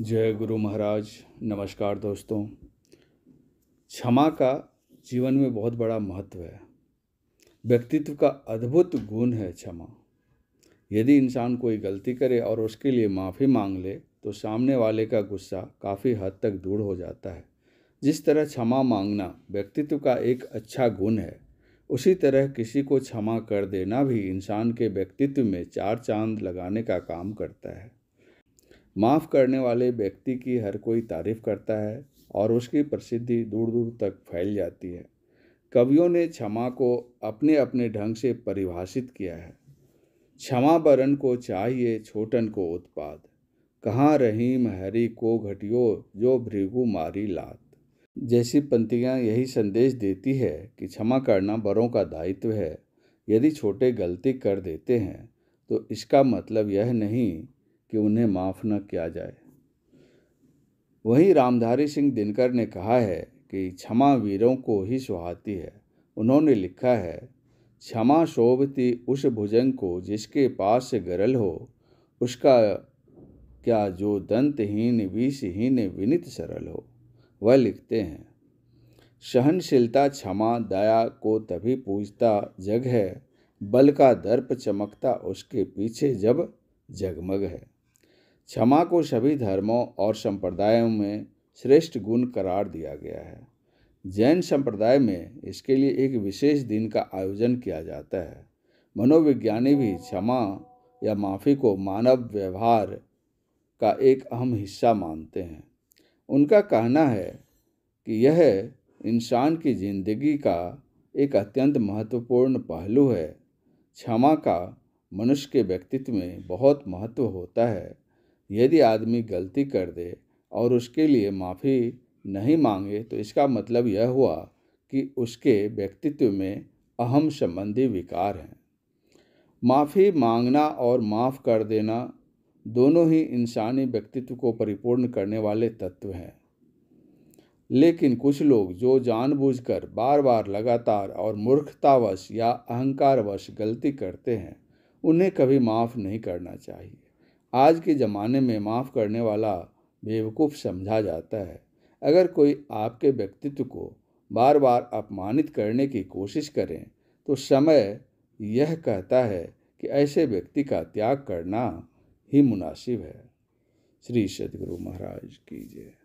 जय गुरु महाराज नमस्कार दोस्तों क्षमा का जीवन में बहुत बड़ा महत्व है व्यक्तित्व का अद्भुत गुण है क्षमा यदि इंसान कोई गलती करे और उसके लिए माफ़ी मांग ले तो सामने वाले का गुस्सा काफ़ी हद तक दूर हो जाता है जिस तरह क्षमा मांगना व्यक्तित्व का एक अच्छा गुण है उसी तरह किसी को क्षमा कर देना भी इंसान के व्यक्तित्व में चार चांद लगाने का काम करता है माफ़ करने वाले व्यक्ति की हर कोई तारीफ करता है और उसकी प्रसिद्धि दूर दूर तक फैल जाती है कवियों ने क्षमा को अपने अपने ढंग से परिभाषित किया है क्षमा बरन को चाहिए छोटन को उत्पाद कहाँ रहीम हरी को घटियो जो भृगु मारी लात जैसी पंक्तियाँ यही संदेश देती है कि क्षमा करना बड़ों का दायित्व है यदि छोटे गलती कर देते हैं तो इसका मतलब यह नहीं कि उन्हें माफ़ न किया जाए वहीं रामधारी सिंह दिनकर ने कहा है कि क्षमा वीरों को ही सुहाती है उन्होंने लिखा है क्षमा शोभती उस भुजंग को जिसके पास गरल हो उसका क्या जो दंतहीन विषहीन विनित सरल हो वह लिखते हैं सहनशीलता क्षमा दया को तभी पूजता जग है बल का दर्प चमकता उसके पीछे जब जगमग है क्षमा को सभी धर्मों और संप्रदायों में श्रेष्ठ गुण करार दिया गया है जैन संप्रदाय में इसके लिए एक विशेष दिन का आयोजन किया जाता है मनोविज्ञानी भी क्षमा या माफ़ी को मानव व्यवहार का एक अहम हिस्सा मानते हैं उनका कहना है कि यह इंसान की जिंदगी का एक अत्यंत महत्वपूर्ण पहलू है क्षमा का मनुष्य के व्यक्तित्व में बहुत महत्व होता है यदि आदमी गलती कर दे और उसके लिए माफ़ी नहीं मांगे तो इसका मतलब यह हुआ कि उसके व्यक्तित्व में अहम संबंधी विकार हैं माफ़ी मांगना और माफ़ कर देना दोनों ही इंसानी व्यक्तित्व को परिपूर्ण करने वाले तत्व हैं लेकिन कुछ लोग जो जानबूझकर बार बार लगातार और मूर्खतावश या अहंकारवश गलती करते हैं उन्हें कभी माफ़ नहीं करना चाहिए आज के ज़माने में माफ़ करने वाला बेवकूफ़ समझा जाता है अगर कोई आपके व्यक्तित्व को बार बार अपमानित करने की कोशिश करें तो समय यह कहता है कि ऐसे व्यक्ति का त्याग करना ही मुनासिब है श्री सदगुरु महाराज की जय